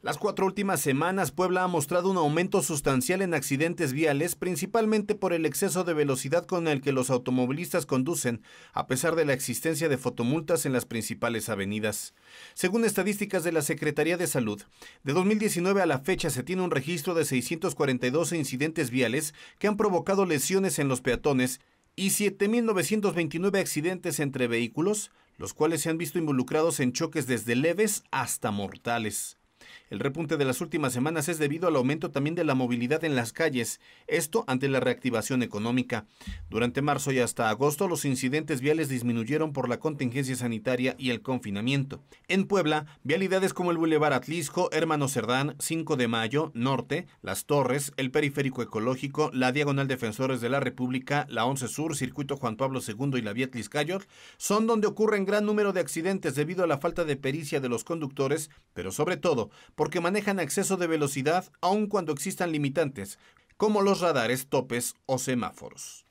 Las cuatro últimas semanas, Puebla ha mostrado un aumento sustancial en accidentes viales, principalmente por el exceso de velocidad con el que los automovilistas conducen, a pesar de la existencia de fotomultas en las principales avenidas. Según estadísticas de la Secretaría de Salud, de 2019 a la fecha se tiene un registro de 642 incidentes viales que han provocado lesiones en los peatones y 7.929 accidentes entre vehículos, los cuales se han visto involucrados en choques desde leves hasta mortales. El repunte de las últimas semanas es debido al aumento también de la movilidad en las calles, esto ante la reactivación económica. Durante marzo y hasta agosto los incidentes viales disminuyeron por la contingencia sanitaria y el confinamiento. En Puebla, vialidades como el Boulevard Atlisco, Hermano Cerdán, 5 de Mayo, Norte, Las Torres, el Periférico Ecológico, la Diagonal Defensores de la República, la 11 Sur, Circuito Juan Pablo II y la Vía Tliscayot son donde ocurren gran número de accidentes debido a la falta de pericia de los conductores, pero sobre todo porque manejan acceso exceso de velocidad aun cuando existan limitantes, como los radares, topes o semáforos.